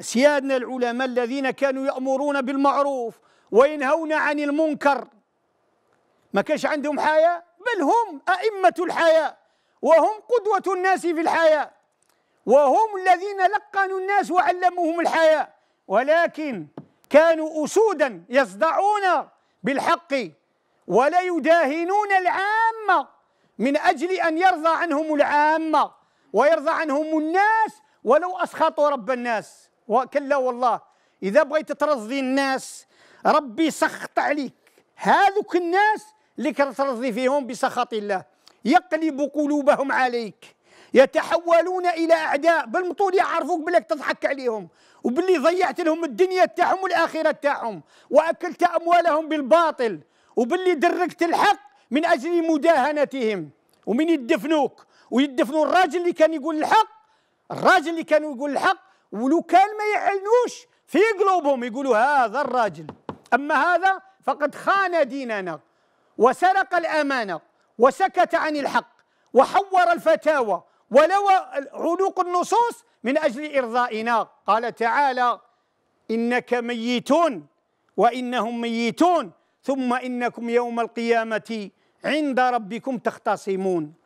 سيادنا العلماء الذين كانوا يأمرون بالمعروف وينهون عن المنكر ما كانش عندهم حياة بل هم أئمة الحياة وهم قدوة الناس في الحياة وهم الذين لقنوا الناس وعلموهم الحياة ولكن كانوا أسودا يصدعون بالحق ولا يداهنون العامة من أجل أن يرضى عنهم العامة ويرضى عنهم الناس ولو أسخطوا رب الناس وكلا والله إذا بغيت ترضي الناس ربي سخط عليك هذوك الناس اللي كترضي فيهم بسخط الله يقلب قلوبهم عليك يتحولون الى اعداء بالمطول يعرفوك بلك تضحك عليهم وباللي ضيعت لهم الدنيا تاعهم والاخره تاعهم واكلت اموالهم بالباطل وباللي دركت الحق من اجل مداهنتهم ومن يدفنوك ويدفنوا الراجل اللي كان يقول الحق الراجل اللي كان يقول الحق ولو كان ما يعلنوش في قلوبهم يقولوا هذا الراجل أما هذا فقد خان ديننا وسرق الأمانة وسكت عن الحق وحور الفتاوى ولوى علوق النصوص من أجل إرضائنا قال تعالى إنك ميتون وإنهم ميتون ثم إنكم يوم القيامة عند ربكم تختصمون